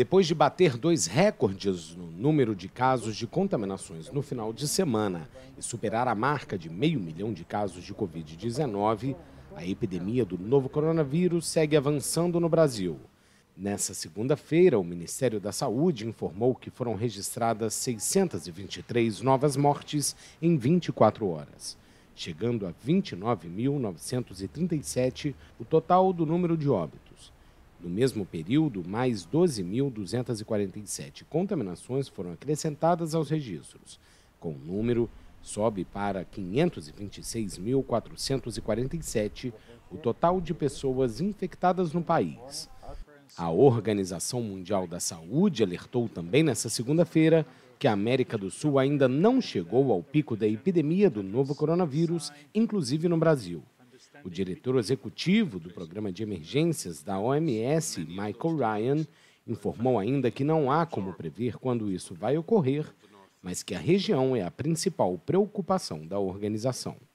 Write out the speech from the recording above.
Depois de bater dois recordes no número de casos de contaminações no final de semana e superar a marca de meio milhão de casos de Covid-19, a epidemia do novo coronavírus segue avançando no Brasil. Nessa segunda-feira, o Ministério da Saúde informou que foram registradas 623 novas mortes em 24 horas, chegando a 29.937 o total do número de óbitos. No mesmo período, mais 12.247 contaminações foram acrescentadas aos registros, com o número sobe para 526.447 o total de pessoas infectadas no país. A Organização Mundial da Saúde alertou também nesta segunda-feira que a América do Sul ainda não chegou ao pico da epidemia do novo coronavírus, inclusive no Brasil. O diretor executivo do Programa de Emergências da OMS, Michael Ryan, informou ainda que não há como prever quando isso vai ocorrer, mas que a região é a principal preocupação da organização.